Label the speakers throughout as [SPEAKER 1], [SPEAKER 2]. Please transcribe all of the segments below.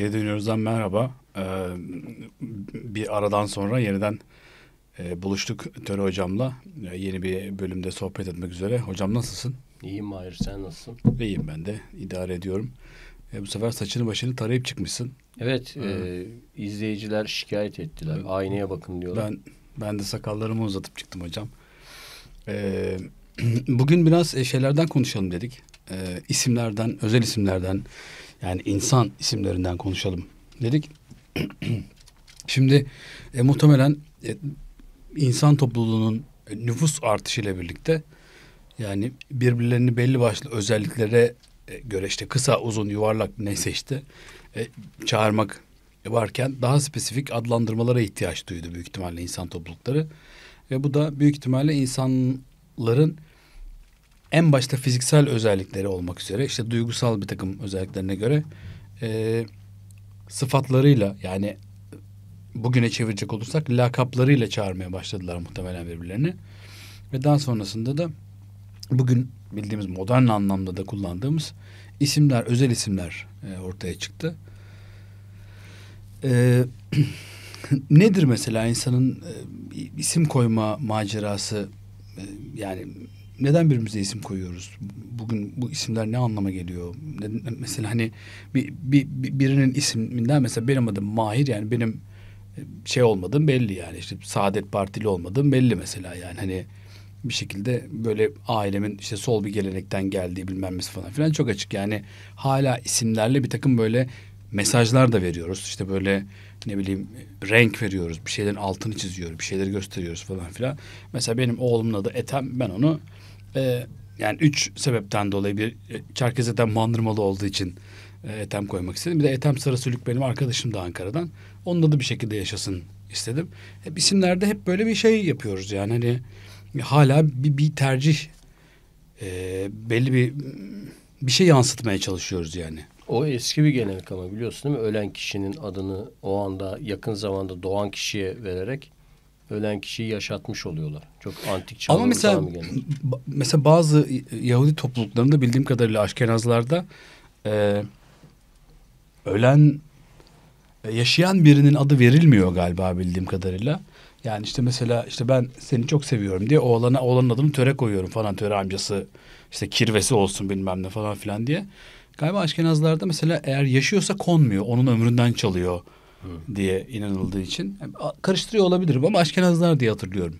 [SPEAKER 1] Geri dönüyoruzdan merhaba. Ee, bir aradan sonra yeniden e, buluştuk Töre Hocam'la. E, yeni bir bölümde sohbet etmek üzere. Hocam nasılsın?
[SPEAKER 2] İyiyim Mahir, sen nasılsın? İyiyim ben de, idare ediyorum. E, bu sefer saçını başını tarayıp çıkmışsın. Evet, ee, e, izleyiciler şikayet ettiler. E, ee, Aynaya bakın diyorlar. Ben
[SPEAKER 1] ben de sakallarımı uzatıp çıktım hocam. E, bugün biraz e, şeylerden konuşalım dedik. E, isimlerden, özel isimlerden, yani insan isimlerinden konuşalım dedik. Şimdi e, muhtemelen e, insan topluluğunun nüfus artışıyla birlikte yani birbirlerini belli başlı özelliklere e, göre işte kısa, uzun, yuvarlak neyse işte e, çağırmak varken daha spesifik adlandırmalara ihtiyaç duydu büyük ihtimalle insan toplulukları. Ve bu da büyük ihtimalle insanların en başta fiziksel özellikleri olmak üzere işte duygusal bir takım özelliklerine göre e, sıfatlarıyla yani bugüne çevirecek olursak lakaplarıyla çağırmaya başladılar muhtemelen birbirlerini. Ve daha sonrasında da bugün bildiğimiz modern anlamda da kullandığımız isimler, özel isimler e, ortaya çıktı. E, nedir mesela insanın e, isim koyma macerası? E, yani neden birbirimize isim koyuyoruz? Bugün bu isimler ne anlama geliyor? mesela hani bir, bir, birinin isminden mesela benim adım Mahir yani benim e, şey olmadığım belli yani işte Saadet Partili olmadığım belli mesela yani hani bir şekilde böyle ailemin işte sol bir gelenekten geldiği bilmem ne falan filan çok açık yani hala isimlerle bir takım böyle mesajlar da veriyoruz işte böyle ne bileyim renk veriyoruz. Bir şeylerin altını çiziyoruz. Bir şeyleri gösteriyoruz falan filan. Mesela benim oğlumla da etem, ben onu e, yani üç sebepten dolayı bir e, Çerkez Ethem mandırmalı olduğu için e, Ethem koymak istedim. Bir de etem Sarısülük benim arkadaşım da Ankara'dan. Onunla da bir şekilde yaşasın istedim. Hep isimlerde hep böyle bir şey yapıyoruz yani hani hala bir, bir tercih e, belli bir bir şey yansıtmaya çalışıyoruz yani.
[SPEAKER 2] O eski bir gelenek ama biliyorsun değil mi? Ölen kişinin adını o anda yakın zamanda doğan kişiye vererek ölen kişiyi yaşatmış oluyorlar. Çok antik çağ. Ama mesela
[SPEAKER 1] mesela bazı Yahudi topluluklarında bildiğim kadarıyla Aşkenazlarda e, ölen e, yaşayan birinin adı verilmiyor galiba bildiğim kadarıyla. Yani işte mesela işte ben seni çok seviyorum diye oğlana oğlanın adını töre koyuyorum falan töre amcası işte kirvesi olsun bilmem ne falan filan diye. Galiba Aşkenazlarda mesela eğer yaşıyorsa konmuyor. Onun
[SPEAKER 2] ömründen çalıyor diye inanıldığı için. E, karıştırıyor olabilirim ama Aşkenazlar diye hatırlıyorum.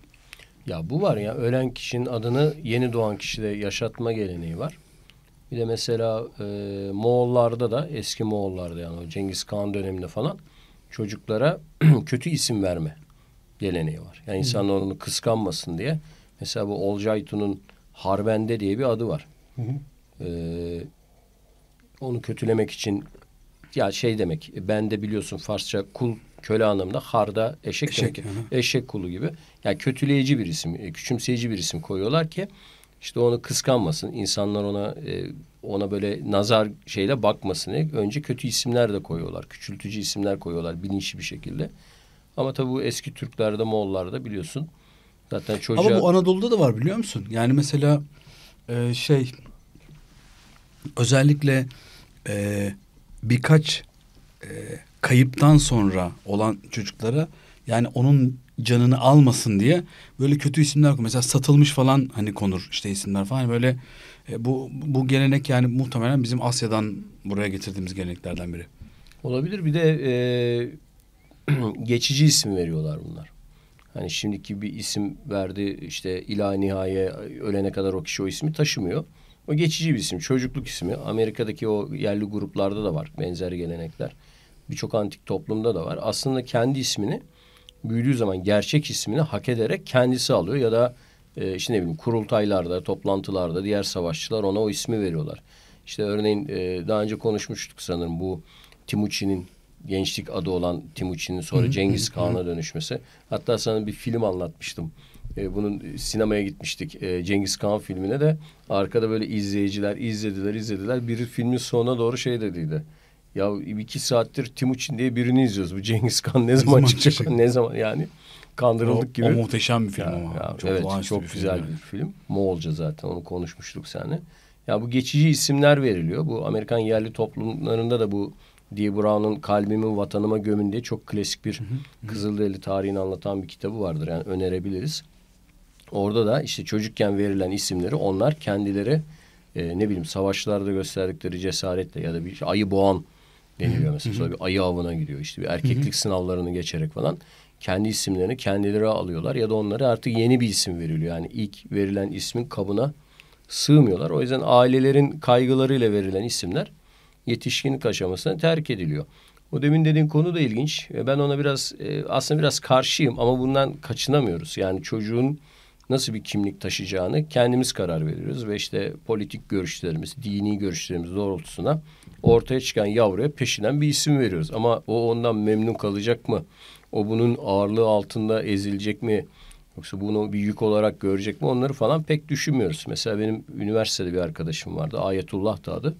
[SPEAKER 2] Ya bu var ya ölen kişinin adını yeni doğan kişide yaşatma geleneği var. Bir de mesela e, Moğollarda da eski Moğollarda yani o Cengiz Khan döneminde falan çocuklara kötü isim verme geleneği var. Yani insanlar onu kıskanmasın diye. Mesela bu Olcaytun'un Harbende diye bir adı var. Hı hı. Ee, onu kötülemek için ya şey demek. Ben de biliyorsun Farsça kul köle anlamında harda eşek, eşek demek. Yani. Eşek kulu gibi. Yani kötüleyici bir isim, e, küçümseyici bir isim koyuyorlar ki işte onu kıskanmasın. insanlar ona e, ona böyle nazar şeyle bakmasın. Önce kötü isimler de koyuyorlar. Küçültücü isimler koyuyorlar bilinçli bir şekilde. Ama tabii bu eski Türklerde, Moğollarda biliyorsun. Zaten çocuğa... Ama bu
[SPEAKER 1] Anadolu'da da var biliyor musun? Yani mesela e, şey özellikle e, birkaç e, kayıptan sonra olan çocuklara yani onun canını almasın diye böyle kötü isimler koyuyor. Mesela satılmış falan hani konur işte isimler falan böyle e, bu bu gelenek yani muhtemelen bizim Asya'dan buraya getirdiğimiz geleneklerden biri.
[SPEAKER 2] Olabilir bir de e, geçici isim veriyorlar bunlar. Hani şimdiki bir isim verdi işte ila nihaye ölene kadar o kişi o ismi taşımıyor. O geçici bir isim. Çocukluk ismi. Amerika'daki o yerli gruplarda da var benzer gelenekler. Birçok antik toplumda da var. Aslında kendi ismini büyüdüğü zaman gerçek ismini hak ederek kendisi alıyor ya da e, işte ne bileyim kurultaylarda, toplantılarda diğer savaşçılar ona o ismi veriyorlar. İşte örneğin e, daha önce konuşmuştuk sanırım bu Timuçin'in gençlik adı olan Timuçin'in sonra Cengiz Kağan'a dönüşmesi. Hatta sana bir film anlatmıştım. E, bunun sinemaya gitmiştik. E, Cengiz Kan filmine de arkada böyle izleyiciler izlediler izlediler. Biri filmin sonuna doğru şey dediydi. Ya iki saattir Timuçin diye birini izliyoruz. Bu Cengiz Kan ne, zaman, zaman çıkacak? Ne zaman yani kandırıldık o, gibi. O muhteşem bir film ama. Ya, çok evet çok bir güzel film bir film. Moğolca zaten onu konuşmuştuk seninle. Ya bu geçici isimler veriliyor. Bu Amerikan yerli toplumlarında da bu D. Brown'un Kalbimi Vatanıma Gömün diye çok klasik bir Kızılderili tarihini anlatan bir kitabı vardır. Yani önerebiliriz. Orada da işte çocukken verilen isimleri onlar kendileri e, ne bileyim savaşlarda gösterdikleri cesaretle ya da bir ayı boğan deniliyor mesela. Sonra bir ayı avına gidiyor işte bir erkeklik sınavlarını geçerek falan. Kendi isimlerini kendileri alıyorlar ya da onlara artık yeni bir isim veriliyor. Yani ilk verilen ismin kabına sığmıyorlar. O yüzden ailelerin kaygılarıyla verilen isimler yetişkinlik aşamasına terk ediliyor. O demin dediğin konu da ilginç. E, ben ona biraz e, aslında biraz karşıyım ama bundan kaçınamıyoruz. Yani çocuğun nasıl bir kimlik taşıyacağını kendimiz karar veriyoruz ve işte politik görüşlerimiz, dini görüşlerimiz doğrultusuna ortaya çıkan yavruya peşinden bir isim veriyoruz. Ama o ondan memnun kalacak mı? O bunun ağırlığı altında ezilecek mi? Yoksa bunu bir yük olarak görecek mi? Onları falan pek düşünmüyoruz. Mesela benim üniversitede bir arkadaşım vardı. Ayetullah da adı.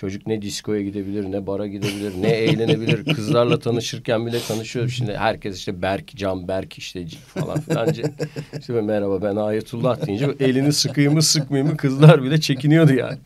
[SPEAKER 2] Çocuk ne diskoya gidebilir, ne bara gidebilir, ne eğlenebilir. Kızlarla tanışırken bile tanışıyor. Şimdi herkes işte Berk, Can Berk işte falan filan. işte merhaba ben Ayetullah deyince elini sıkayım mı sıkmayayım mı kızlar bile çekiniyordu yani.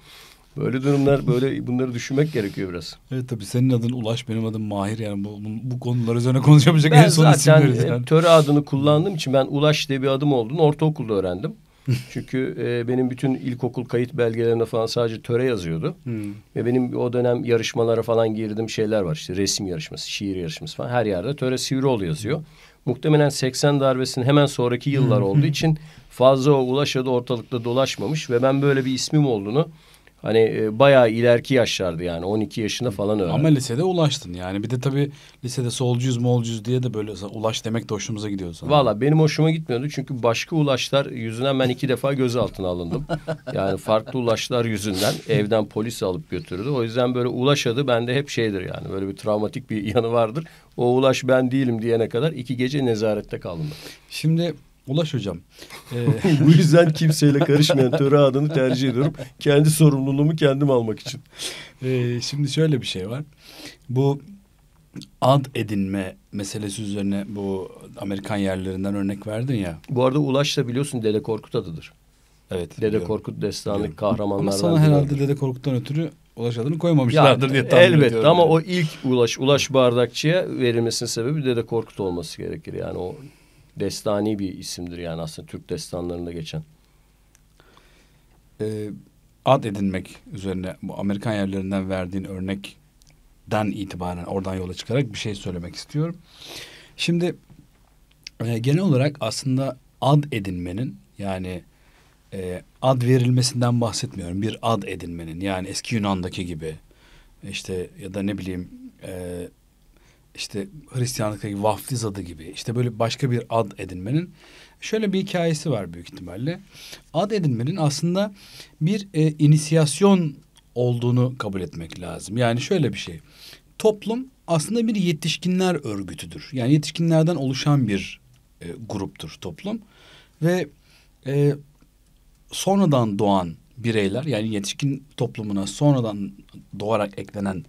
[SPEAKER 2] Böyle durumlar böyle bunları düşünmek gerekiyor biraz. Evet tabii senin adın Ulaş benim adım Mahir yani bu, bu konular üzerine konuşamayacak ben en son isimleriz. Ben zaten töre adını kullandığım için ben Ulaş diye bir adım olduğunu ortaokulda öğrendim. Çünkü e, benim bütün ilkokul kayıt belgelerine falan sadece töre yazıyordu. Hmm. Ve benim o dönem yarışmalara falan girdim şeyler var. işte resim yarışması, şiir yarışması falan her yerde töre Sivrioğlu yazıyor. Muhtemelen 80 darbesinin hemen sonraki yıllar olduğu için fazla o Ulaş ortalıkta dolaşmamış ve ben böyle bir ismim olduğunu Hani e, bayağı ileriki yaşlardı yani 12 yaşında falan öyle. Ama lisede ulaştın yani. Bir de tabii lisede solcuyuz molcuyuz diye de böyle ulaş demek de hoşumuza gidiyordu sana. Valla benim hoşuma gitmiyordu çünkü başka ulaşlar yüzünden ben iki defa gözaltına alındım. yani farklı ulaşlar yüzünden evden polis alıp götürdü. O yüzden böyle ulaş adı bende hep şeydir yani böyle bir travmatik bir yanı vardır. O ulaş ben değilim diyene kadar iki gece nezarette kaldım. Şimdi Ulaş hocam.
[SPEAKER 1] Ee... Bu yüzden kimseyle karışmayan töre adını tercih ediyorum. Kendi sorumluluğumu kendim almak için. Ee, şimdi şöyle bir şey var. Bu ad edinme meselesi üzerine bu Amerikan yerlerinden örnek verdin
[SPEAKER 2] ya. Bu arada Ulaş da biliyorsun Dede Korkut adıdır. Evet. Dede biliyorum. Korkut destanlık biliyorum. kahramanlardan. Ama sana herhalde
[SPEAKER 1] Dede Korkut'tan ötürü Ulaş adını koymamışlardır ya, diye tahmin elbette, ediyorum. Elbette ama o
[SPEAKER 2] ilk Ulaş, Ulaş Bardakçı'ya verilmesinin sebebi Dede Korkut olması gerekir. Yani o destani bir isimdir yani aslında Türk destanlarında geçen. Ee, ad
[SPEAKER 1] edinmek üzerine bu Amerikan yerlerinden verdiğin örnekten itibaren oradan yola çıkarak bir şey söylemek istiyorum. Şimdi e, genel olarak aslında ad edinmenin yani e, ad verilmesinden bahsetmiyorum. Bir ad edinmenin yani eski Yunan'daki gibi işte ya da ne bileyim e, işte Hristiyanlıktaki vaftiz adı gibi işte böyle başka bir ad edinmenin şöyle bir hikayesi var büyük ihtimalle. Ad edinmenin aslında bir e, inisiyasyon olduğunu kabul etmek lazım. Yani şöyle bir şey. Toplum aslında bir yetişkinler örgütüdür. Yani yetişkinlerden oluşan bir e, gruptur toplum ve e, sonradan doğan bireyler yani yetişkin toplumuna sonradan doğarak eklenen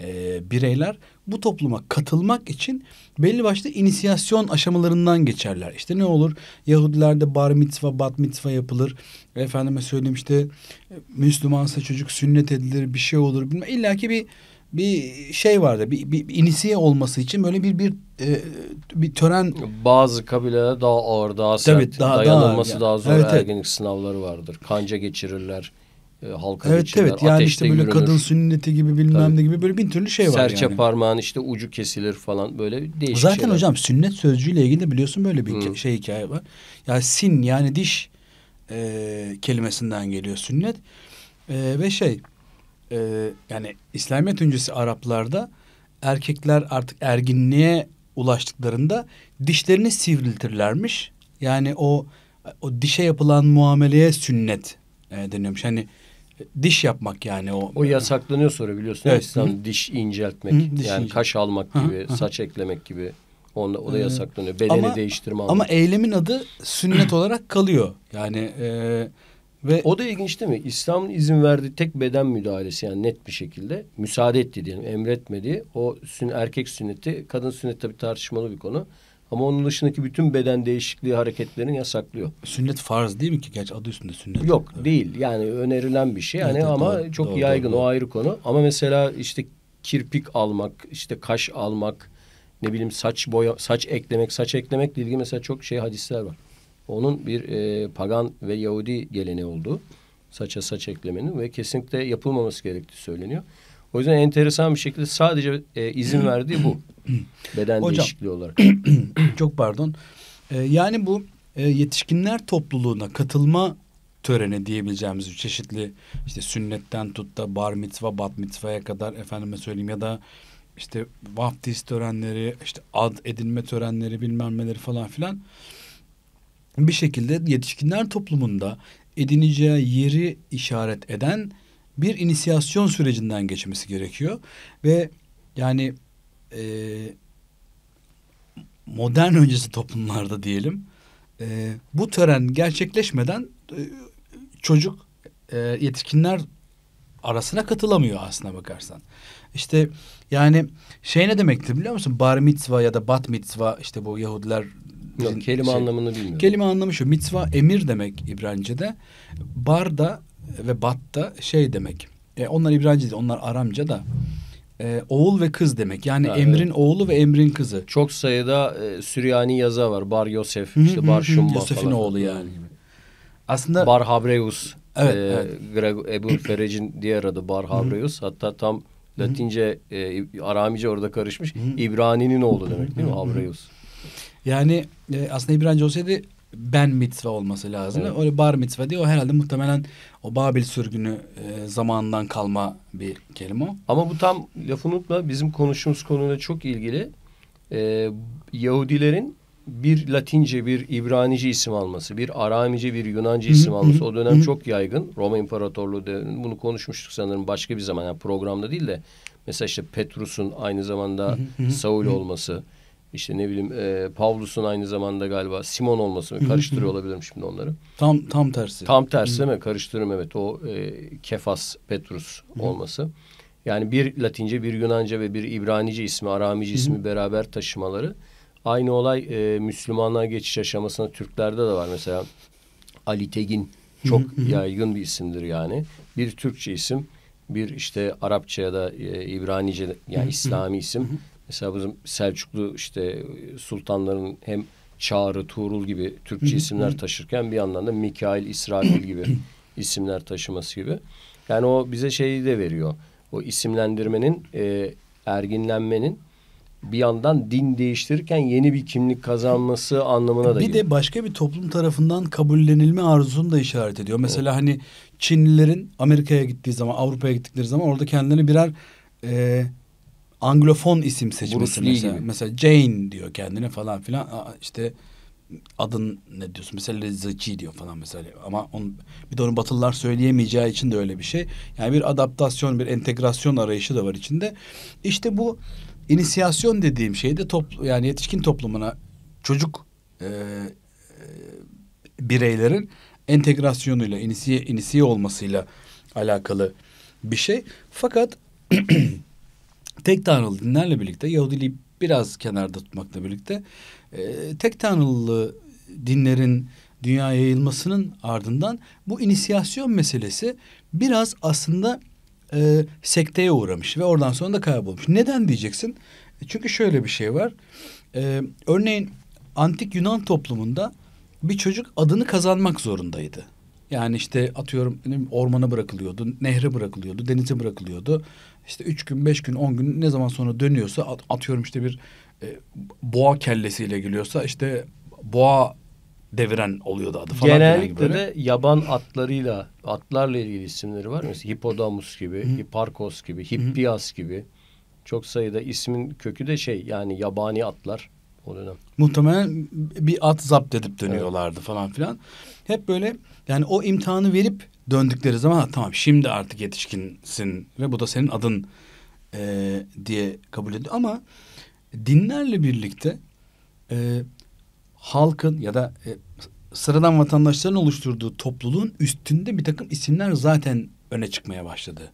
[SPEAKER 1] e, bireyler bu topluma katılmak için belli başlı inisiyasyon aşamalarından geçerler. İşte ne olur? Yahudilerde bar mitva, bat mitva yapılır. Efendime söyleyeyim işte Müslümansa çocuk sünnet edilir, bir şey olur. Bilmem. İlla ki bir bir şey vardı. Bir, bir, bir inisiye olması için böyle bir bir e, bir tören
[SPEAKER 2] bazı kabilelerde daha ağır, daha sert, Tabii, daha, dayanılması daha, yani. daha zor evet, ergenlik evet. sınavları vardır. Kanca geçirirler e, halka evet, biçimler. Evet yani işte böyle yürünür. kadın sünneti
[SPEAKER 1] gibi bilmem Tabii. ne gibi
[SPEAKER 2] böyle bin türlü şey var Serçe yani. parmağın işte ucu kesilir falan böyle değişik Zaten şeyler. hocam
[SPEAKER 1] sünnet sözcüğüyle ilgili de biliyorsun böyle bir
[SPEAKER 2] Hı. şey hikaye var.
[SPEAKER 1] Ya sin yani diş e, kelimesinden geliyor sünnet. E, ve şey e, yani İslamiyet öncesi Araplarda erkekler artık erginliğe ulaştıklarında dişlerini sivriltirlermiş. Yani o o dişe yapılan muameleye sünnet e, deniyormuş. Hani diş yapmak yani o.
[SPEAKER 2] O yasaklanıyor sonra biliyorsun evet. İslam diş inceltmek diş yani kaş almak gibi, Hı. saç eklemek gibi. Onda o da yasaklanıyor. Bedeni ama, değiştirme anlamı. Ama
[SPEAKER 1] eylemin adı
[SPEAKER 2] sünnet olarak kalıyor. Yani e, ve o da ilginç değil mi? İslam izin verdiği tek beden müdahalesi yani net bir şekilde müsaade etti diyelim, emretmedi. O sün erkek sünneti, kadın sünneti tabii tartışmalı bir konu. Ama onun dışındaki bütün beden değişikliği hareketlerini yasaklıyor. Sünnet farz değil mi ki? Gerçi adı üstünde sünnet. Yok evet. değil. Yani önerilen bir şey. Yani evet, ama doğru, çok doğru, yaygın doğru. o ayrı konu. Ama mesela işte kirpik almak, işte kaş almak, ne bileyim saç boya, saç eklemek, saç eklemek ilgili mesela çok şey hadisler var. Onun bir e, pagan ve Yahudi geleneği olduğu saça saç eklemenin ve kesinlikle yapılmaması gerektiği söyleniyor. O yüzden enteresan bir şekilde sadece e, izin verdiği bu. Beden Hocam, değişikliği olarak. çok pardon. Ee, yani bu
[SPEAKER 1] e, yetişkinler topluluğuna katılma töreni diyebileceğimiz çeşitli işte sünnetten tut da bar mitva bat mitvaya kadar efendime söyleyeyim ya da işte vaftiz törenleri işte ad edinme törenleri bilmem neleri falan filan bir şekilde yetişkinler toplumunda edineceği yeri işaret eden bir inisiyasyon sürecinden geçmesi gerekiyor ve yani e, modern öncesi toplumlarda diyelim e, bu tören gerçekleşmeden e, çocuk e, yetişkinler arasına katılamıyor aslına bakarsan. İşte yani şey ne demekti biliyor musun? Bar mitzva ya da bat mitzva işte bu Yahudiler Yok, kelime şey, anlamını bilmiyorum. Kelime anlamı şu. Mitzva emir demek İbranice'de. Bar da ve bat da şey demek. E, onlar İbranice değil, onlar Aramca da e, oğul ve kız
[SPEAKER 2] demek. Yani ha, Emr'in oğlu ve Emr'in kızı. Çok sayıda e, Süryani yaza var. Bar Yosef, işte Bar Şumba Yosef'in oğlu yani. Aslında Bar Habreus. Evet, e, evet. Ebu Ferec'in diğer adı Bar Habreus. Hatta tam Latince, e, Aramice orada karışmış. İbrani'nin oğlu demek değil mi? Habreus.
[SPEAKER 1] Yani e, aslında İbranice olsaydı ben mitva olması lazım. Evet. Öyle bar mitva diye o herhalde muhtemelen o Babil sürgünü
[SPEAKER 2] e, zamanından kalma bir kelime o. Ama bu tam lafı unutma bizim konuştuğumuz konuyla çok ilgili. Ee, Yahudilerin bir Latince, bir İbranice isim alması, bir Aramice, bir Yunanca isim alması o dönem çok yaygın. Roma İmparatorluğu döneminde bunu konuşmuştuk sanırım başka bir zaman yani programda değil de mesela işte Petrus'un aynı zamanda Saul olması işte ne bileyim e, Pavlus'un aynı zamanda galiba Simon olması mı? Karıştırıyor olabilirim şimdi onları.
[SPEAKER 1] Tam tam tersi. Tam tersi değil
[SPEAKER 2] mi? Karıştırıyorum evet o e, Kefas Petrus olması. Yani bir Latince, bir Yunanca ve bir İbranice ismi, Aramici ismi beraber taşımaları. Aynı olay e, Müslümanlığa geçiş aşamasında Türklerde de var. Mesela Ali Tegin çok yaygın bir isimdir yani. Bir Türkçe isim, bir işte Arapça ya da e, İbranice yani İslami isim Mesela bizim Selçuklu işte e, sultanların hem Çağrı, Tuğrul gibi Türkçe isimler taşırken bir yandan da Mikail, İsrail gibi isimler taşıması gibi. Yani o bize şeyi de veriyor. O isimlendirmenin, e, erginlenmenin bir yandan din değiştirirken yeni bir kimlik kazanması anlamına da Bir geliyor. de
[SPEAKER 1] başka bir toplum tarafından kabullenilme arzusunu da işaret ediyor. Mesela evet. hani Çinlilerin Amerika'ya gittiği zaman, Avrupa'ya gittikleri zaman orada kendilerini birer e, Anglofon isim seçmesi mesela. Mesela Jane diyor kendine falan filan. Aa, işte adın ne diyorsun? Mesela Lezzaki diyor falan mesela. Ama onun, bir de onu Batılılar söyleyemeyeceği için de öyle bir şey. Yani bir adaptasyon, bir entegrasyon arayışı da var içinde. İşte bu inisiyasyon dediğim şey de top, yani yetişkin toplumuna çocuk e, e, bireylerin entegrasyonuyla, inisiye, inisiye olmasıyla alakalı bir şey. Fakat tek tanrılı dinlerle birlikte Yahudiliği biraz kenarda tutmakla birlikte e, tek tanrılı dinlerin dünyaya yayılmasının ardından bu inisiyasyon meselesi biraz aslında e, sekteye uğramış ve oradan sonra da kaybolmuş. Neden diyeceksin? Çünkü şöyle bir şey var. E, örneğin antik Yunan toplumunda bir çocuk adını kazanmak zorundaydı. Yani işte atıyorum ormana bırakılıyordu, nehre bırakılıyordu, denize bırakılıyordu işte üç gün, beş gün, on gün ne zaman sonra dönüyorsa atıyorum işte bir e, boğa kellesiyle geliyorsa işte boğa deviren oluyordu adı falan. Genellikle de
[SPEAKER 2] yaban atlarıyla, atlarla ilgili isimleri var. Mesela hipodamus gibi, Hı-hı. hiparkos gibi, hippias hı gibi. Çok sayıda ismin kökü de şey yani yabani atlar o dönem.
[SPEAKER 1] Muhtemelen bir at zapt edip dönüyorlardı evet. falan filan. Hep böyle yani o imtihanı verip döndükleri zaman tamam şimdi artık yetişkinsin ve bu da senin adın e, diye kabul ediyor. Ama dinlerle birlikte e, halkın ya da e, sıradan vatandaşların oluşturduğu topluluğun üstünde bir takım isimler zaten öne çıkmaya başladı.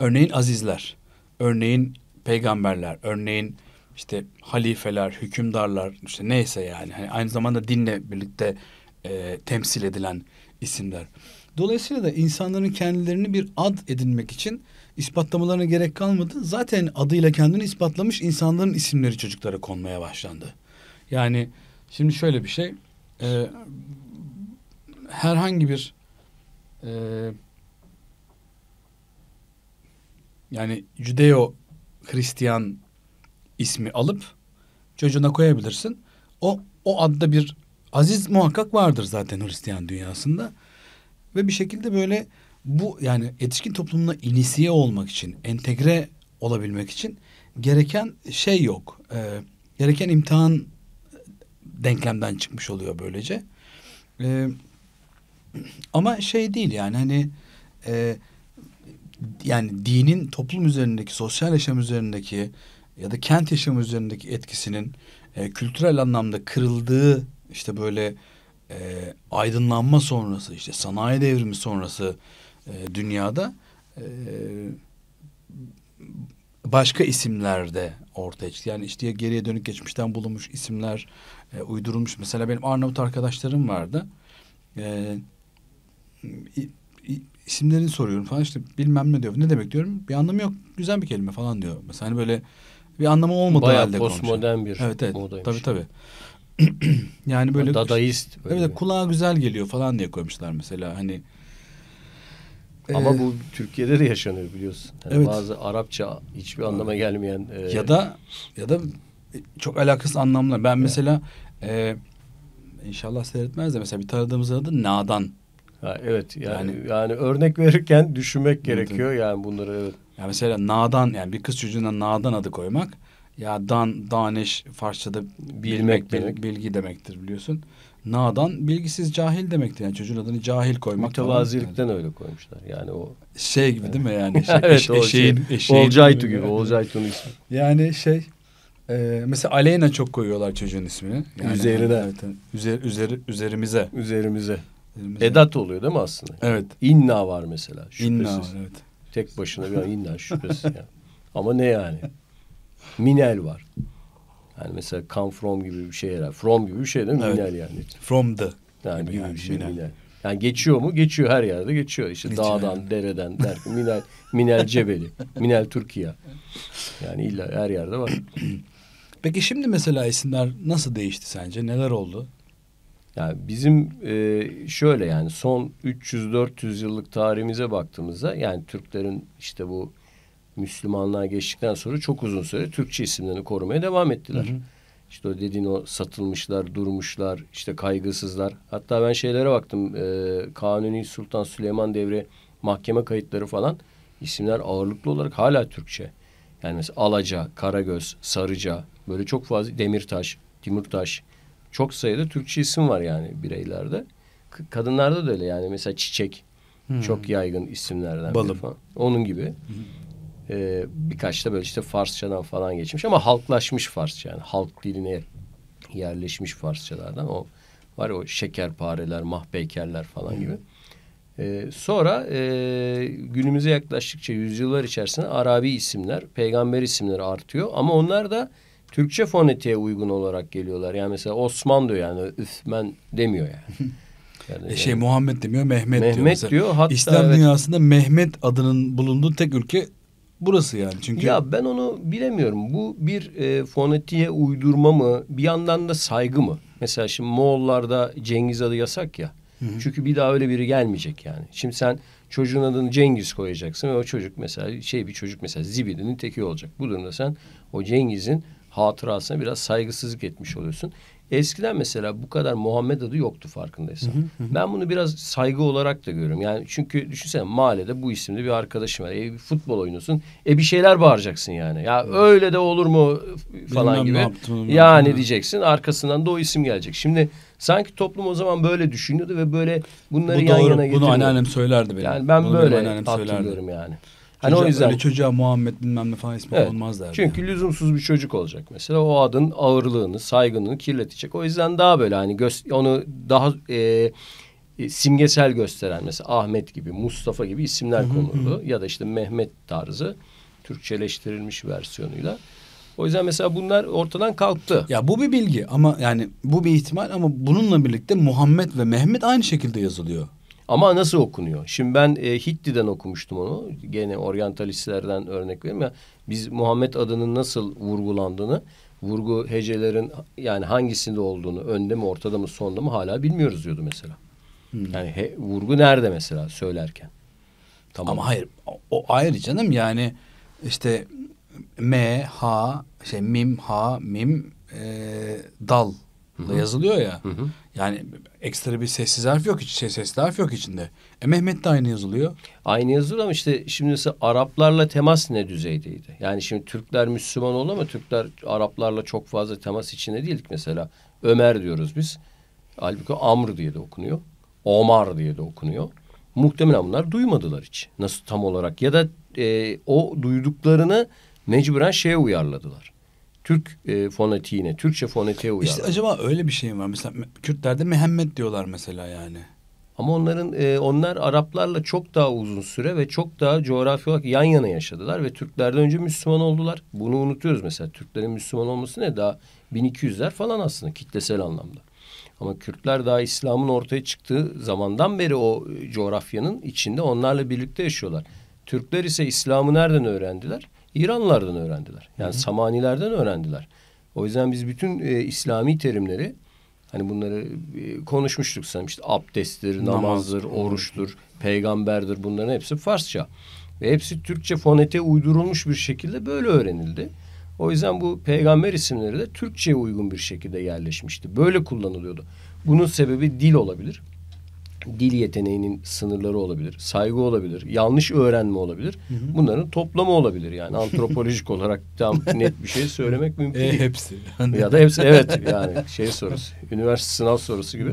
[SPEAKER 1] Örneğin azizler, örneğin peygamberler, örneğin işte halifeler, hükümdarlar işte neyse yani. Hani aynı zamanda dinle birlikte e, temsil edilen isimler. Dolayısıyla da insanların kendilerini bir ad edinmek için ispatlamalarına gerek kalmadı. Zaten adıyla kendini ispatlamış insanların isimleri çocuklara konmaya başlandı. Yani şimdi şöyle bir şey. E, herhangi bir e, yani Judeo Hristiyan ismi alıp çocuğuna koyabilirsin. O o adda bir aziz muhakkak vardır zaten Hristiyan dünyasında ve bir şekilde böyle bu yani yetişkin toplumuna inisiye olmak için, entegre olabilmek için gereken şey yok. E, gereken imtihan e, denklemden çıkmış oluyor böylece. E, ama şey değil yani hani e, yani dinin toplum üzerindeki, sosyal yaşam üzerindeki ya da kent yaşamı üzerindeki etkisinin e, kültürel anlamda kırıldığı işte böyle e, aydınlanma sonrası işte sanayi devrimi sonrası e, dünyada e, başka de ortaya çıktı. Yani işte geriye dönük geçmişten bulunmuş isimler e, uydurulmuş. Mesela benim Arnavut arkadaşlarım vardı. E, isimlerini soruyorum falan işte bilmem ne diyor. Ne demek diyorum. Bir anlamı yok. Güzel bir kelime falan diyor. Mesela hani böyle bir anlamı olmadığı Bayağı halde konuşuyor. postmodern bir evet, evet. modaymış. Tabii tabii. yani böyle hani şey- dadaist. Evet
[SPEAKER 2] kulağa güzel geliyor falan diye koymuşlar mesela hani. Ama ee, bu Türkiye'de de yaşanıyor biliyorsun. Yani evet. Bazı Arapça hiçbir anlama gelmeyen e, ya da ya
[SPEAKER 1] da e, çok alakasız anlamlar. Ben mesela e, inşallah seyretmez de mesela bir tanıdığımız adı Nadan. Ha, evet yani, yani yani
[SPEAKER 2] örnek verirken düşünmek gerekiyor
[SPEAKER 1] yani bunları evet. Ya mesela Nadan yani bir kız çocuğuna Nadan adı koymak ya dan, daneş Farsça'da bilmek, bilmek bilgi demektir biliyorsun. Nadan bilgisiz cahil demektir. Yani çocuğun adını cahil koymak. Mütevazilikten yani. öyle koymuşlar. Yani o şey gibi değil mi yani? Şey, evet, eş, şey, eşeğin, eşeğin Olcaytu gibi. gibi.
[SPEAKER 2] Olcaytu'nun ismi.
[SPEAKER 1] Yani şey e, mesela Aleyna çok
[SPEAKER 2] koyuyorlar çocuğun ismini. Yani, üzerine. Evet, üzer, üzer, üzerimize. Üzerimize. Üzerimize. Edat oluyor değil mi aslında? Evet. İnna var mesela. Şüphesiz. İnna var evet. Tek başına bir inna şüphesiz. yani. Ama ne yani? Minel var. Yani mesela come from gibi bir şey herhalde. From gibi bir şey değil mi? Evet. Minel yani. From the. Yani gibi, yani, bir şey, şey minel. minel. Yani geçiyor mu? Geçiyor her yerde geçiyor. İşte geçiyor. dağdan, yani. dereden, der. minel, minel cebeli, minel Türkiye. Yani illa her yerde var. Peki şimdi mesela isimler nasıl değişti sence? Neler oldu? Yani bizim e, şöyle yani son 300-400 yıllık tarihimize baktığımızda yani Türklerin işte bu Müslümanlığa geçtikten sonra çok uzun süre Türkçe isimlerini korumaya devam ettiler. Hı hı. İşte o dediğin o satılmışlar, durmuşlar, işte kaygısızlar. Hatta ben şeylere baktım. E, Kanuni Sultan Süleyman devre mahkeme kayıtları falan isimler ağırlıklı olarak hala Türkçe. Yani mesela Alaca, Karagöz, Sarıca böyle çok fazla Demirtaş, Timurtaş çok sayıda Türkçe isim var yani bireylerde. Kadınlarda da öyle yani mesela Çiçek hmm. çok yaygın isimlerden. Balım. Falan. Onun gibi. Hmm. E, birkaç da böyle işte Farsçadan falan geçmiş ama halklaşmış Farsça yani halk diline yerleşmiş Farsçalardan o var o şekerpareler, mahbeykerler falan gibi. E, sonra e, günümüze yaklaştıkça yüzyıllar içerisinde Arabi isimler, peygamber isimleri artıyor ama onlar da Türkçe fonetiğe uygun olarak geliyorlar. Yani mesela Osman diyor yani üfmen demiyor yani. Yani, e, şey yani, Muhammed demiyor Mehmet, Mehmet diyor. diyor hatta, İslam evet.
[SPEAKER 1] dünyasında Mehmet adının
[SPEAKER 2] bulunduğu tek ülke burası yani çünkü. Ya ben onu bilemiyorum. Bu bir e, fonetiğe uydurma mı bir yandan da saygı mı? Mesela şimdi Moğollarda Cengiz adı yasak ya. Hı hı. Çünkü bir daha öyle biri gelmeyecek yani. Şimdi sen çocuğun adını Cengiz koyacaksın ve o çocuk mesela şey bir çocuk mesela Zibidin'in teki olacak. Bu durumda sen o Cengiz'in hatırasına biraz saygısızlık etmiş oluyorsun. Eskiden mesela bu kadar Muhammed adı yoktu farkındaysan. Hı hı hı. Ben bunu biraz saygı olarak da görüyorum. Yani çünkü düşünsene mahallede bu isimli bir arkadaşım var. E, futbol oynuyorsun. E bir şeyler bağıracaksın yani. Ya evet. öyle de olur mu falan Bilmem gibi. Yani ya. diyeceksin. Arkasından da o isim gelecek. Şimdi sanki toplum o zaman böyle düşünüyordu ve böyle bunları bu yan doğru. yana getiriyordu. Bunu anneannem söylerdi benim. Yani ben bunu böyle hatırlıyorum yani. Hani çocuğa, o yüzden. Öyle çocuğa
[SPEAKER 1] Muhammed bilmem ne falan ismi evet, olmaz derdi.
[SPEAKER 2] Çünkü yani. lüzumsuz bir çocuk olacak mesela. O adın ağırlığını, saygınlığını kirletecek. O yüzden daha böyle hani onu daha e, e simgesel gösteren mesela Ahmet gibi, Mustafa gibi isimler hı konuldu. Hı. Ya da işte Mehmet tarzı Türkçeleştirilmiş versiyonuyla. O yüzden mesela bunlar ortadan kalktı. Ya bu bir bilgi ama yani bu bir ihtimal ama bununla birlikte Muhammed ve Mehmet aynı şekilde yazılıyor. Ama nasıl okunuyor? Şimdi ben e, Hitti'den okumuştum onu. Gene oryantalistlerden örnek vereyim ya. Biz Muhammed adının nasıl vurgulandığını, vurgu hecelerin yani hangisinde olduğunu, önde mi, ortada mı, sonda mı hala bilmiyoruz diyordu mesela. Hmm. Yani he, vurgu nerede mesela söylerken? Tamam. Ama hayır
[SPEAKER 1] o ayrı canım yani işte M, H, şey mim, H, mim e, dal Hı-hı. yazılıyor ya. Hı-hı. Yani ekstra
[SPEAKER 2] bir sessiz harf yok, hiç şey, sesli harf yok içinde. E Mehmet de aynı yazılıyor. Aynı yazılıyor ama işte şimdi mesela Araplarla temas ne düzeydeydi? Yani şimdi Türkler Müslüman oldu ama Türkler Araplarla çok fazla temas içinde değildik mesela. Ömer diyoruz biz. Halbuki Amr diye de okunuyor. Omar diye de okunuyor. Muhtemelen bunlar duymadılar hiç. Nasıl tam olarak ya da e, o duyduklarını mecburen şeye uyarladılar. Türk e, fonetiğine, Türkçe fonetiğe uyarlar. İşte acaba öyle bir şey mi var? Mesela Kürtlerde Mehmet diyorlar mesela yani. Ama onların e, onlar Araplarla çok daha uzun süre ve çok daha coğrafi olarak yan yana yaşadılar ve Türklerden önce Müslüman oldular. Bunu unutuyoruz mesela. Türklerin Müslüman olması ne daha 1200'ler falan aslında kitlesel anlamda. Ama Kürtler daha İslam'ın ortaya çıktığı zamandan beri o e, coğrafyanın içinde onlarla birlikte yaşıyorlar. Türkler ise İslam'ı nereden öğrendiler? İranlılardan öğrendiler. Yani Hı-hı. Samanilerden öğrendiler. O yüzden biz bütün e, İslami terimleri hani bunları e, konuşmuştuk sanırım işte abdesttir, namazdır, oruçtur, peygamberdir bunların hepsi Farsça. Ve hepsi Türkçe fonete uydurulmuş bir şekilde böyle öğrenildi. O yüzden bu peygamber isimleri de Türkçe'ye uygun bir şekilde yerleşmişti. Böyle kullanılıyordu. Bunun sebebi dil olabilir dil yeteneğinin sınırları olabilir, saygı olabilir, yanlış öğrenme olabilir. Hı hı. Bunların toplamı olabilir yani antropolojik olarak tam net bir şey söylemek mümkün e, değil. Hepsi. ya da hepsi evet yani şey sorusu, üniversite sınav sorusu gibi.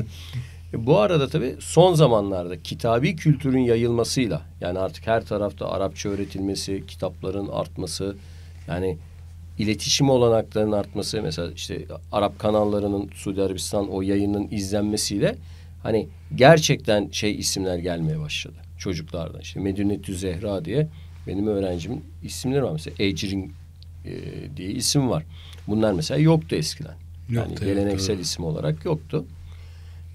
[SPEAKER 2] E, bu arada tabii son zamanlarda kitabi kültürün yayılmasıyla yani artık her tarafta Arapça öğretilmesi, kitapların artması yani iletişim olanaklarının artması mesela işte Arap kanallarının Suudi Arabistan o yayının izlenmesiyle hani gerçekten şey isimler gelmeye başladı çocuklardan. İşte Medinetü Zehra diye benim öğrencimin isimleri var. Mesela Ecrin e, diye isim var. Bunlar mesela yoktu eskiden. Yoktu, yani geleneksel evet, isim olarak yoktu.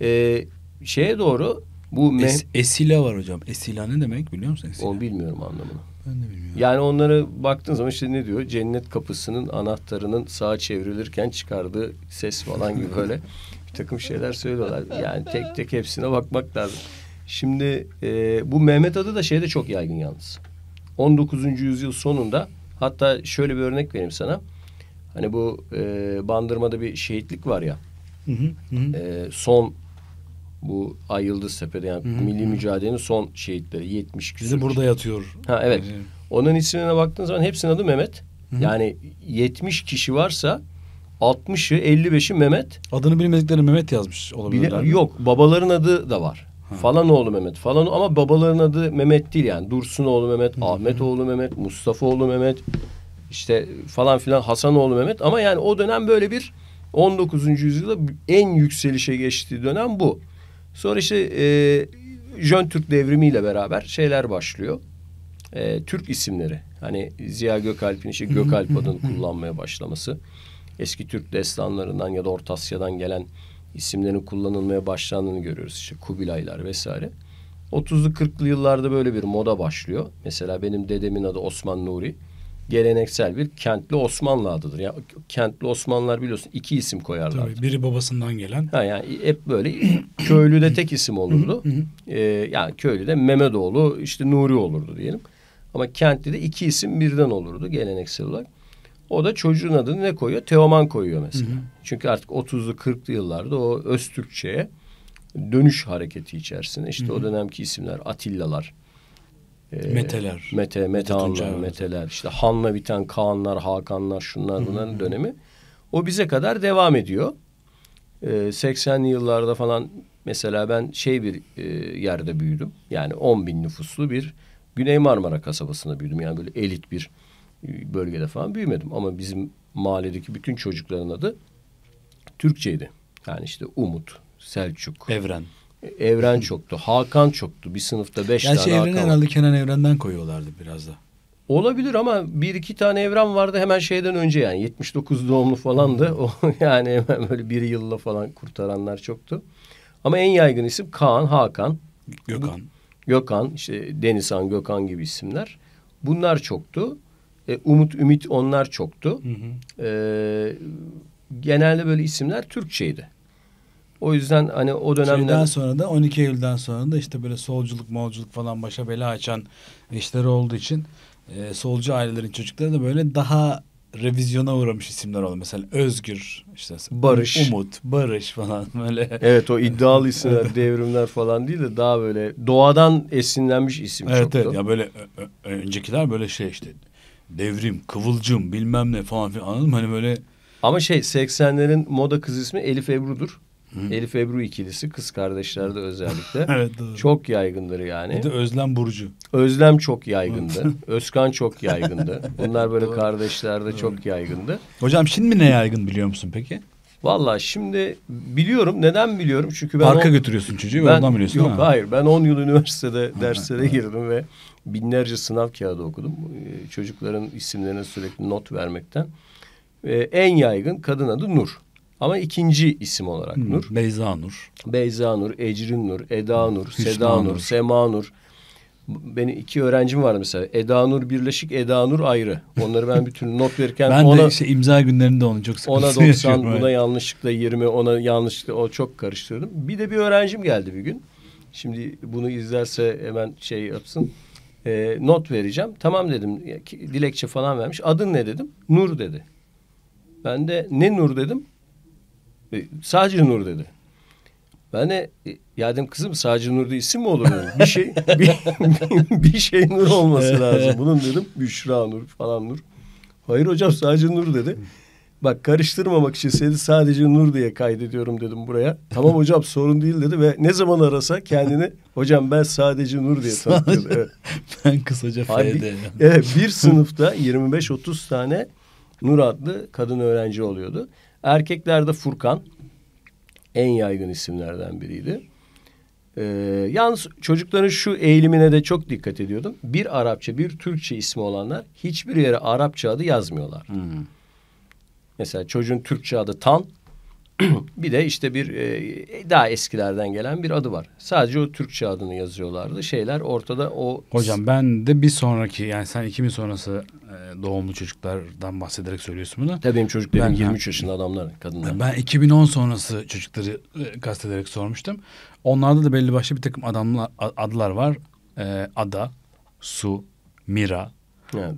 [SPEAKER 2] Ee, şeye doğru bu es, esile var hocam. Esila ne demek biliyor musun? Esila? Onu bilmiyorum anlamını. Ben de bilmiyorum. Yani onları baktığın zaman işte ne diyor? Cennet kapısının anahtarının sağa çevrilirken çıkardığı ses falan gibi böyle bir takım şeyler söylüyorlar. Yani tek tek hepsine bakmak lazım. Şimdi e, bu Mehmet adı da şeyde çok yaygın yalnız. 19. yüzyıl sonunda hatta şöyle bir örnek vereyim sana. Hani bu e, Bandırma'da bir şehitlik var ya. Hı hı, hı. E, son bu Ay Yıldız Tepe'de yani hı hı. milli mücadelenin son şehitleri 70 küsur. burada yatıyor. Ha evet. Ee, Onun ismine baktığın zaman hepsinin adı Mehmet. Hı hı. Yani 70 kişi varsa 60'ı 55'i Mehmet. Adını bilmedikleri Mehmet yazmış olabilirler. yok babaların adı da var. Ha. Falan oğlu Mehmet falan ama babaların adı Mehmet değil yani. Dursun oğlu Mehmet, -hı. Ahmet oğlu Mehmet, Mustafa oğlu Mehmet işte falan filan Hasan oğlu Mehmet ama yani o dönem böyle bir 19. yüzyılda en yükselişe geçtiği dönem bu. Sonra işte e, Jön Türk devrimiyle beraber şeyler başlıyor. E, Türk isimleri. Hani Ziya Gökalp'in işte Gökalp adını kullanmaya başlaması eski Türk destanlarından ya da Orta Asya'dan gelen isimlerin kullanılmaya başlandığını görüyoruz. İşte Kubilaylar vesaire. 30'lu 40'lı yıllarda böyle bir moda başlıyor. Mesela benim dedemin adı Osman Nuri. Geleneksel bir kentli Osmanlı adıdır. Ya yani kentli Osmanlılar biliyorsun iki isim koyarlar. Tabii biri babasından gelen. Ha yani hep böyle köylü de tek isim olurdu. ee, yani de Mehmetoğlu işte Nuri olurdu diyelim. Ama kentli de iki isim birden olurdu geleneksel olarak. O da çocuğun adını ne koyuyor? Teoman koyuyor mesela. Hı hı. Çünkü artık 30'lu 40'lı yıllarda o Öztürkçe'ye dönüş hareketi içerisinde işte hı hı. o dönemki isimler Atillalar. E, Meteler. Mete, Metehanlar, Meteler. işte Han'la biten Kaanlar, Hakanlar, şunlar bunların hı hı. dönemi. O bize kadar devam ediyor. E, 80'li yıllarda falan mesela ben şey bir e, yerde büyüdüm. Yani 10 bin nüfuslu bir Güney Marmara kasabasında büyüdüm. Yani böyle elit bir bölgede falan büyümedim. Ama bizim mahalledeki bütün çocukların adı Türkçeydi. Yani işte Umut, Selçuk. Evren. Evren çoktu. Hakan çoktu. Bir sınıfta beş Gerçi tane Evren Hakan herhalde
[SPEAKER 1] Kenan Evren'den koyuyorlardı
[SPEAKER 2] biraz da. Olabilir ama bir iki tane evren vardı hemen şeyden önce yani 79 doğumlu falandı hmm. o yani hemen böyle bir yılla falan kurtaranlar çoktu. Ama en yaygın isim Kaan, Hakan, Gökhan. Gökhan, işte Denizhan, Gökhan gibi isimler. Bunlar çoktu. E, Umut, Ümit onlar çoktu. Hı hı. E, genelde böyle isimler Türkçeydi. O yüzden hani o dönemde... Şeyden sonra
[SPEAKER 1] da 12 Eylül'den sonra da işte böyle solculuk, molculuk falan başa bela açan işleri olduğu için e, solcu ailelerin çocukları da böyle daha revizyona uğramış isimler oldu. Mesela Özgür, işte Barış, Umut, Barış falan böyle. Evet o iddialı isimler,
[SPEAKER 2] devrimler falan değil de daha böyle doğadan esinlenmiş isim evet, çoktu. Evet ya böyle öncekiler böyle şey işte devrim, kıvılcım bilmem ne falan filan anladın mı? Hani böyle... Ama şey 80'lerin moda kız ismi Elif Ebru'dur. Hı. Elif Ebru ikilisi kız kardeşlerde özellikle. evet doğru. Çok yaygındır yani. Bir de Özlem Burcu. Özlem çok yaygındı. Özkan çok yaygındı. Bunlar böyle kardeşlerde çok yaygındı.
[SPEAKER 1] Hocam şimdi ne yaygın biliyor musun peki?
[SPEAKER 2] Valla şimdi biliyorum. Neden biliyorum? Çünkü ben... Arka on, götürüyorsun çocuğu ben, ondan biliyorsun Yok hayır. Ben 10 yıl üniversitede derslere girdim ve binlerce sınav kağıdı okudum. Ee, çocukların isimlerine sürekli not vermekten. Ee, en yaygın kadın adı Nur. Ama ikinci isim olarak hmm, Nur. Beyza Nur. Beyza Nur, Ecrin Nur, Eda Nur, Hüsna Seda Nur, Nur, Sema Nur. Beni iki öğrencim var mesela. Eda Nur birleşik, Eda Nur ayrı. Onları ben bütün not verirken ben ona... de işte
[SPEAKER 1] imza günlerinde onu çok Ona 90, buna öyle.
[SPEAKER 2] yanlışlıkla 20, ona yanlışlıkla o çok karıştırdım. Bir de bir öğrencim geldi bir gün. Şimdi bunu izlerse hemen şey yapsın. E, not vereceğim. Tamam dedim. Dilekçe falan vermiş. Adın ne dedim? Nur dedi. Ben de ne Nur dedim? E, sadece Nur dedi. Ben de e, ya dedim kızım sadece Nur isim mi olur dedim. Bir şey bir, bir şey Nur olması lazım. Bunun dedim Büşra Nur falan Nur. Hayır hocam sadece Nur dedi. Bak karıştırmamak için seni sadece Nur diye kaydediyorum dedim buraya. Tamam hocam sorun değil dedi ve ne zaman arasa kendini hocam ben sadece Nur diye tanıtıyordu. Evet. ben kısaca FD. Evet bir sınıfta 25-30 tane Nur adlı kadın öğrenci oluyordu. Erkeklerde Furkan, en yaygın isimlerden biriydi. Ee, yalnız çocukların şu eğilimine de çok dikkat ediyordum. Bir Arapça, bir Türkçe ismi olanlar hiçbir yere Arapça adı yazmıyorlar. Hmm. Mesela çocuğun Türkçe adı Tan, bir de işte bir e, daha eskilerden gelen bir adı var. Sadece o Türkçe adını yazıyorlardı. Şeyler ortada o... Hocam
[SPEAKER 1] ben de bir sonraki yani sen 2000
[SPEAKER 2] sonrası e, doğumlu çocuklardan bahsederek söylüyorsun bunu. Tabii benim çocuk ben, 23
[SPEAKER 1] yaşında adamlar, kadınlar. Ben 2010 sonrası çocukları e, kastederek sormuştum. Onlarda da belli başlı bir takım adamlar, adlar var. E, ada, Su, Mira,
[SPEAKER 2] yani,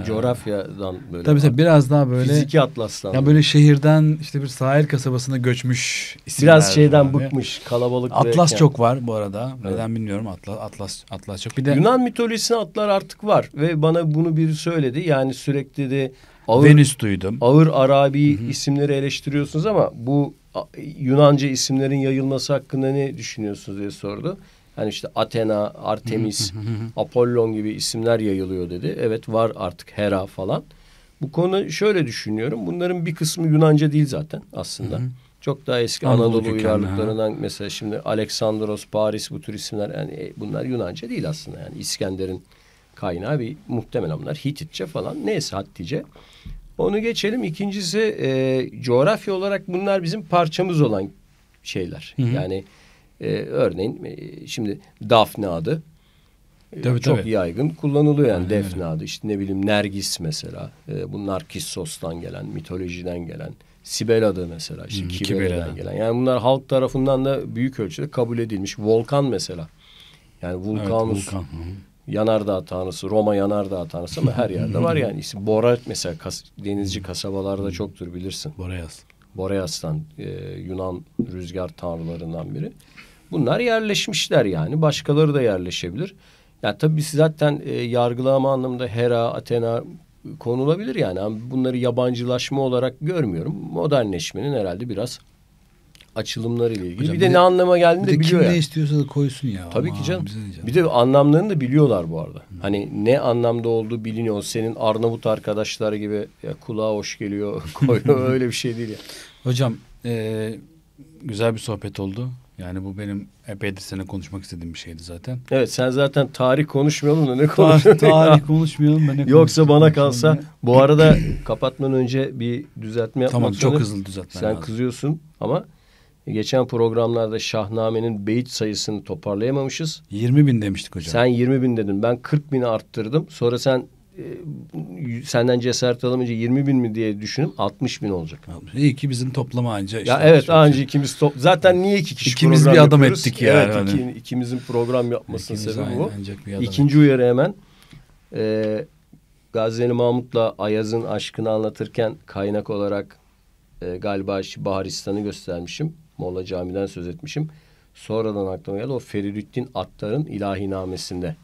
[SPEAKER 2] ee, coğrafyadan böyle. Tabii tabii biraz daha böyle. Fiziki atlastan. Yani böyle
[SPEAKER 1] şehirden işte bir sahil kasabasına göçmüş Biraz şeyden yani. bıkmış kalabalık. Atlas ve, çok var bu
[SPEAKER 2] arada. Evet. Neden bilmiyorum
[SPEAKER 1] Atlas, Atlas, Atlas çok. Bir de Yunan
[SPEAKER 2] mitolojisine atlar artık var ve bana bunu biri söyledi. Yani sürekli de ağır, Venüs duydum. Ağır Arabi Hı -hı. isimleri eleştiriyorsunuz ama bu Yunanca isimlerin yayılması hakkında ne düşünüyorsunuz diye sordu. Yani işte Athena, Artemis, Apollon gibi isimler yayılıyor dedi. Evet var artık Hera falan. Bu konu şöyle düşünüyorum. Bunların bir kısmı Yunanca değil zaten aslında. Çok daha eski Anadolu, Anadolu uygarlıklarından mesela şimdi Aleksandros, Paris bu tür isimler yani e, bunlar Yunanca değil aslında. Yani İskender'in kaynağı bir muhtemelen bunlar Hititçe falan neyse Hattice. Onu geçelim. İkincisi e, coğrafya olarak bunlar bizim parçamız olan şeyler. Hı hı. Yani ee, e, örneğin şimdi Daphne adı e, tabii, çok tabii. yaygın kullanılıyor yani Aynen. Defne adı. İşte ne bileyim Nergis mesela. E, bu Narkissos'tan gelen, mitolojiden gelen. Sibel adı mesela işte hmm, Kibele'den gelen. Yani bunlar halk tarafından da büyük ölçüde kabul edilmiş. Volkan mesela. Yani Vulkanus. Evet, Vulkan. Yanardağ tanrısı, Roma yanardağ tanrısı ama her yerde var yani. İsim. Bora mesela kas, denizci kasabalarda çoktur bilirsin. Boreas. Boreas'tan e, Yunan rüzgar tanrılarından biri. Bunlar yerleşmişler yani. Başkaları da yerleşebilir. Yani tabii biz zaten e, yargılama anlamında Hera, Athena konulabilir yani. yani. Bunları yabancılaşma olarak görmüyorum. Modernleşmenin herhalde biraz açılımları ile ilgili. Hocam, bir de, de ne anlama geldiğini de, de biliyor kim yani. ne
[SPEAKER 1] istiyorsa da koysun ya. Tabii
[SPEAKER 2] Aman, ki canım. canım. Bir de anlamlarını da biliyorlar bu arada. Hı. Hmm. Hani ne anlamda olduğu biliniyor. Senin Arnavut arkadaşlar gibi ya kulağa hoş geliyor koyuyor öyle bir şey değil ya. Hocam e, güzel bir sohbet oldu. Yani bu benim
[SPEAKER 1] epeydir sene konuşmak istediğim bir şeydi
[SPEAKER 2] zaten. Evet sen zaten tarih konuşmayalım da ne konuşuyorsun? tarih, tarih konuşmayalım da ne Yoksa bana kalsa ne? bu arada kapatmadan önce bir düzeltme yapmak Tamam çok hızlı düzeltme Sen lazım. kızıyorsun ama geçen programlarda Şahname'nin beyit sayısını toparlayamamışız. 20 bin demiştik hocam. Sen 20 bin dedin ben 40 bini arttırdım. Sonra sen e, senden cesaret alamayınca 20 bin mi diye düşünüp 60 bin olacak. İyi ki bizim toplama anca. Işte ya evet anca şey. ikimiz top. Zaten niye iki kişi İkimiz program bir adam yapıyoruz? ettik yani. Evet, hani. iki, ikimizin program yapmasının ikimiz sebebi bu. İkinci ettik. uyarı hemen. E, Gazeli Mahmut'la Ayaz'ın aşkını anlatırken kaynak olarak e, galiba Baharistan'ı göstermişim. Molla Cami'den söz etmişim. Sonradan aklıma geldi o Feridüddin Attar'ın ilahinamesinde.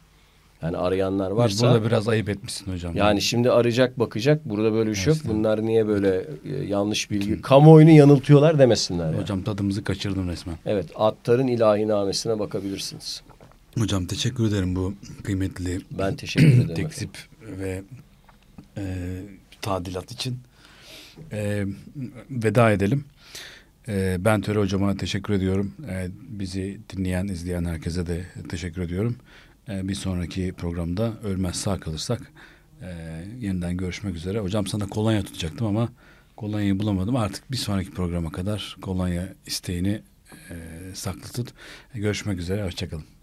[SPEAKER 2] Yani arayanlar varsa. Biz burada biraz ayıp etmişsin hocam. Yani şimdi arayacak bakacak. Burada böyle bir şey yok. Bunlar niye böyle e, yanlış bilgi. Kamuoyunu yanıltıyorlar demesinler. Hocam yani. tadımızı kaçırdım resmen. Evet. Attar'ın ilahinamesine bakabilirsiniz. Hocam teşekkür ederim bu kıymetli. Ben teşekkür ederim. tekzip
[SPEAKER 1] ve e, tadilat için. E, veda edelim. E, ben Töre hocama teşekkür ediyorum. E, bizi dinleyen, izleyen herkese de teşekkür ediyorum. Ee, bir sonraki programda ölmez sağ kalırsak ee, yeniden görüşmek üzere. Hocam sana kolonya tutacaktım ama kolonyayı bulamadım. Artık bir sonraki programa kadar kolonya isteğini ee, saklı tut. Görüşmek üzere. Hoşçakalın.